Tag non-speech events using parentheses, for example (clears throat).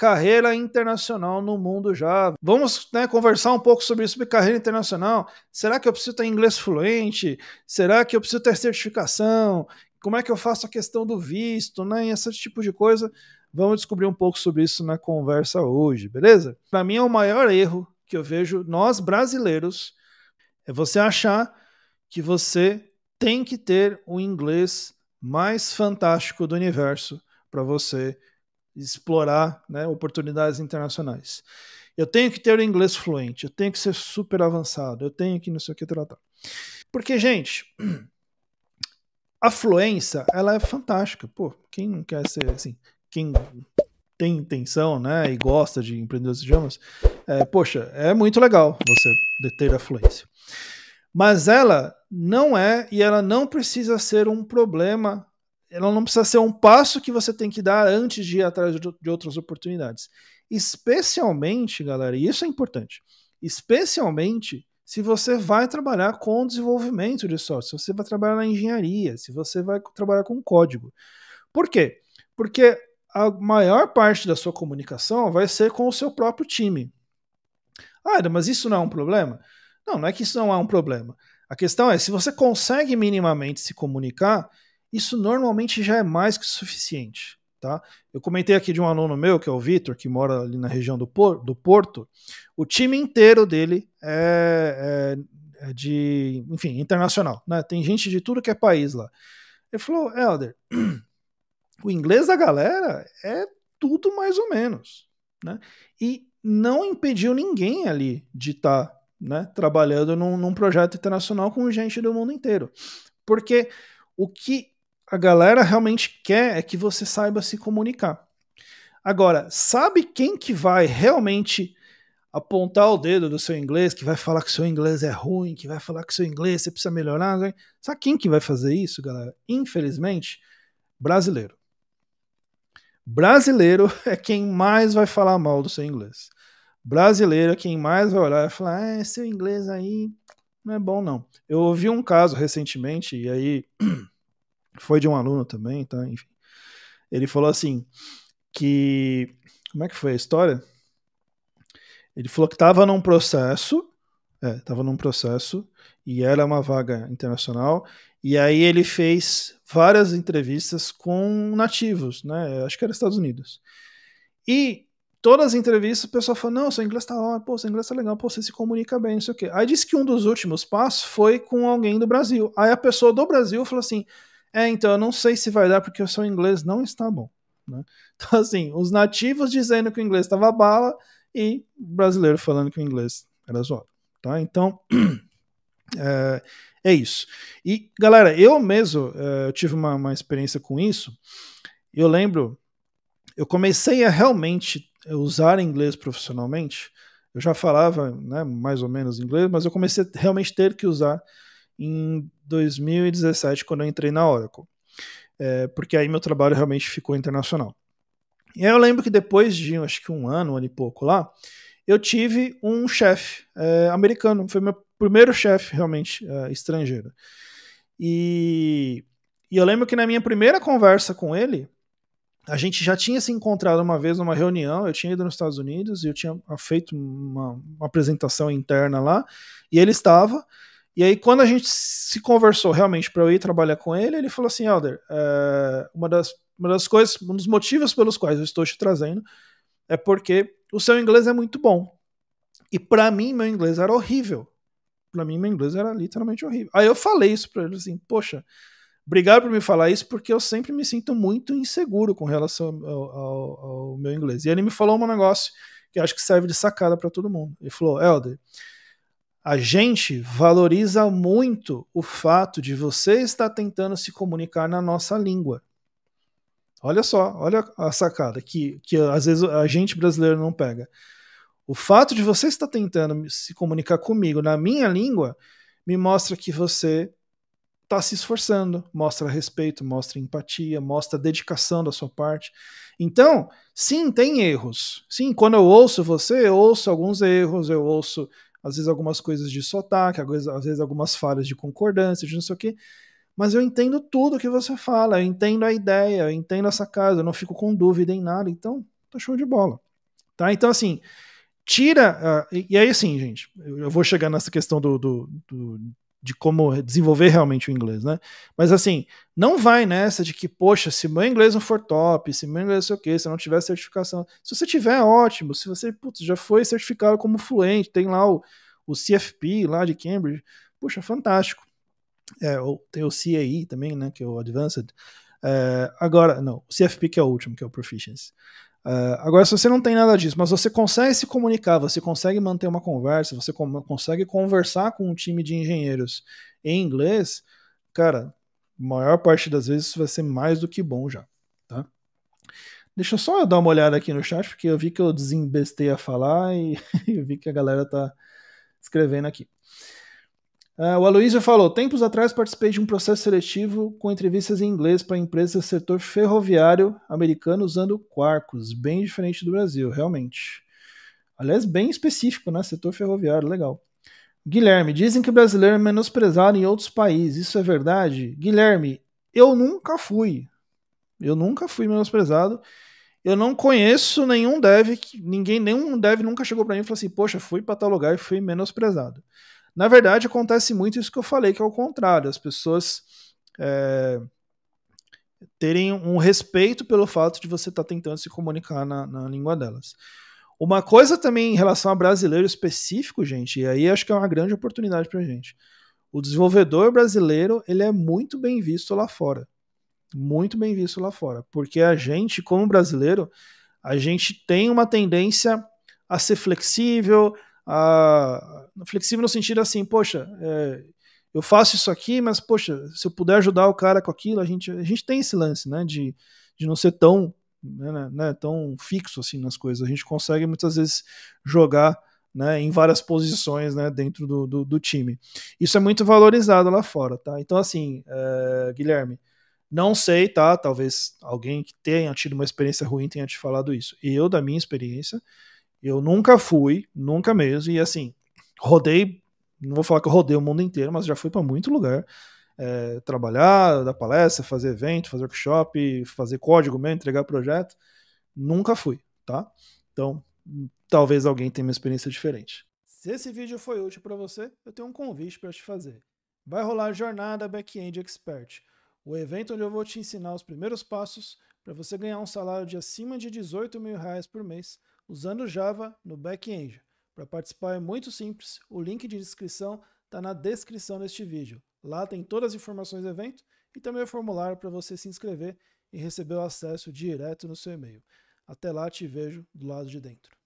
carreira internacional no mundo já. Vamos né, conversar um pouco sobre isso, sobre carreira internacional. Será que eu preciso ter inglês fluente? Será que eu preciso ter certificação? Como é que eu faço a questão do visto, né? E esse tipo de coisa. Vamos descobrir um pouco sobre isso na conversa hoje, beleza? Para mim é o maior erro que eu vejo nós brasileiros é você achar que você tem que ter o inglês mais fantástico do universo para você explorar né, oportunidades internacionais. Eu tenho que ter o inglês fluente, eu tenho que ser super avançado, eu tenho que não sei o que tratar. Porque, gente, a fluência, ela é fantástica. Pô, quem não quer ser assim, quem tem intenção, né, e gosta de empreender os idiomas, é, poxa, é muito legal você ter a fluência. Mas ela não é e ela não precisa ser um problema ela não precisa ser um passo que você tem que dar antes de ir atrás de outras oportunidades. Especialmente, galera, e isso é importante, especialmente se você vai trabalhar com desenvolvimento de software, se você vai trabalhar na engenharia, se você vai trabalhar com código. Por quê? Porque a maior parte da sua comunicação vai ser com o seu próprio time. Ah, mas isso não é um problema? Não, não é que isso não é um problema. A questão é, se você consegue minimamente se comunicar, isso normalmente já é mais que suficiente. Tá? Eu comentei aqui de um aluno meu, que é o Vitor, que mora ali na região do, por do Porto. O time inteiro dele é, é, é, de, enfim, internacional. Né? Tem gente de tudo que é país lá. Ele falou, Helder, (clears throat) o inglês da galera é tudo mais ou menos. Né? E não impediu ninguém ali de estar tá, né, trabalhando num, num projeto internacional com gente do mundo inteiro. Porque o que a galera realmente quer é que você saiba se comunicar. Agora, sabe quem que vai realmente apontar o dedo do seu inglês, que vai falar que seu inglês é ruim, que vai falar que seu inglês você precisa melhorar? Né? Sabe quem que vai fazer isso, galera? Infelizmente, brasileiro. Brasileiro (laughs) é quem mais vai falar mal do seu inglês. Brasileiro é quem mais vai olhar e falar: é, seu inglês aí não é bom, não. Eu ouvi um caso recentemente, e aí (clears throat) foi de um aluno também, tá? Enfim. Ele falou assim que como é que foi a história? Ele falou que estava num processo, estava é, num processo e era uma vaga internacional. E aí ele fez várias entrevistas com nativos, né? Acho que era Estados Unidos. E todas as entrevistas o pessoal falou: não, seu inglês tá ótimo, pô, seu inglês tá legal, pô, você se comunica bem, não sei o quê. Aí disse que um dos últimos passos foi com alguém do Brasil. Aí a pessoa do Brasil falou assim: é, então, eu não sei se vai dar porque o seu inglês não está bom. Né? (laughs) Então, assim, os nativos dizendo que o inglês estava bala e brasileiro falando que o inglês era zoado. Tá? Então, (clears throat) é, é, isso. E, galera, eu mesmo é, eu tive uma, uma experiência com isso. Eu lembro, eu comecei a realmente usar inglês profissionalmente. Eu já falava né, mais ou menos inglês, mas eu comecei a realmente ter que usar em 2017, quando eu entrei na Oracle. É, porque aí meu trabalho realmente ficou internacional. E aí eu lembro que depois de acho que um ano, um ano e pouco lá, eu tive um chefe é, americano, foi meu primeiro chefe realmente é, estrangeiro. E, e eu lembro que na minha primeira conversa com ele, a gente já tinha se encontrado uma vez numa reunião, eu tinha ido nos Estados Unidos e eu tinha feito uma, uma apresentação interna lá, e ele estava, e aí, quando a gente se conversou realmente para eu ir trabalhar com ele, ele falou assim: Helder, é, uma, das, uma das coisas, um dos motivos pelos quais eu estou te trazendo é porque o seu inglês é muito bom. E para mim, meu inglês era horrível. Para mim, meu inglês era literalmente horrível. Aí eu falei isso para ele assim: Poxa, obrigado por me falar isso, porque eu sempre me sinto muito inseguro com relação ao, ao, ao meu inglês. E ele me falou um negócio que acho que serve de sacada para todo mundo. Ele falou: Helder a gente valoriza muito o fato de você estar tentando se comunicar na nossa língua. Olha só, olha a sacada que, que às vezes a gente brasileiro não pega. O fato de você estar tentando se comunicar comigo na minha língua me mostra que você está se esforçando, mostra respeito, mostra empatia, mostra dedicação da sua parte. Então, sim, tem erros. Sim, quando eu ouço você, eu ouço alguns erros, eu ouço às vezes algumas coisas de sotaque, às vezes, algumas falhas de concordância, de não sei o quê. Mas eu entendo tudo que você fala, eu entendo a ideia, eu entendo essa casa, eu não fico com dúvida em nada, então tá show de bola. Tá? Então, assim, tira. Uh, e, e, aí, assim, gente, eu, eu vou chegar nessa questão do, do, do, de como desenvolver realmente o inglês, né? Mas assim, não vai nessa de que, poxa, se meu inglês não for top, se meu inglês não sei o quê, se não tiver certificação. Se você tiver, é ótimo. Se você putz, já foi certificado como fluente, tem lá o, o CFP lá de Cambridge, puxa, fantástico. É, ou tem o CAE também, né? Que é o Advanced. É, agora, não, o CFP que é o último, que é o Proficiency. Uh, agora, se você não tem nada disso, mas você consegue se comunicar, você consegue manter uma conversa, você com consegue conversar com um time de engenheiros em inglês, cara, maior parte das vezes isso vai ser mais do que bom já, tá? Deixa eu só dar uma olhada aqui no chat, porque eu vi que eu desembestei a falar e (laughs) eu vi que a galera tá escrevendo aqui. Uh, o Aloysio falou: tempos atrás participei de um processo seletivo com entrevistas em inglês para empresas do setor ferroviário americano usando Quarkus, bem diferente do Brasil, realmente. Aliás, bem específico, né? Setor ferroviário, legal. Guilherme, dizem que o brasileiro é menosprezado em outros países, isso é verdade? Guilherme, eu nunca fui. Eu nunca fui menosprezado. Eu não conheço nenhum dev, ninguém, nenhum dev nunca chegou para mim e falou assim: poxa, fui para tal lugar e fui menosprezado. Na verdade, acontece muito isso que eu falei, que é o contrário. As pessoas é, terem um respeito pelo fato de você estar tá tentando se comunicar na, na, língua delas. Uma coisa também em relação a brasileiro específico, gente, e aí acho que é uma grande oportunidade para gente. O desenvolvedor brasileiro ele é muito bem visto lá fora, muito bem visto lá fora, porque a gente, como brasileiro, a gente tem uma tendência a ser flexível, a, flexível no sentido assim, poxa, é, eu faço isso aqui, mas poxa, se eu puder ajudar o cara com aquilo, a gente, a gente tem esse lance, né, de, de não ser tão, né, né, né, tão fixo assim nas coisas. A gente consegue muitas vezes jogar né, em várias posições né, dentro do, do, do, time. Isso é muito valorizado lá fora, tá? Então, assim, é, Guilherme, não sei, tá? Talvez alguém que tenha tido uma experiência ruim tenha te falado isso. Eu, da minha experiência, eu nunca fui, nunca mesmo, e assim, rodei, não vou falar que eu rodei o mundo inteiro, mas já fui para muito lugar. É, trabalhar, dar palestra, fazer evento, fazer workshop, fazer código mesmo, entregar projeto. Nunca fui, tá? Então, talvez alguém tenha uma experiência diferente. Se esse vídeo foi útil para você, eu tenho um convite para te fazer. Vai rolar a Jornada Back-End Expert, o evento onde eu vou te ensinar os primeiros passos para você ganhar um salário de acima de 18 mil reais por mês usando Java no back-end. Para participar é muito simples, o link de inscrição está na descrição deste vídeo. Lá tem todas as informações do evento e também o formulário para você se inscrever e receber o acesso direto no seu e-mail. Até lá, te vejo do lado de dentro.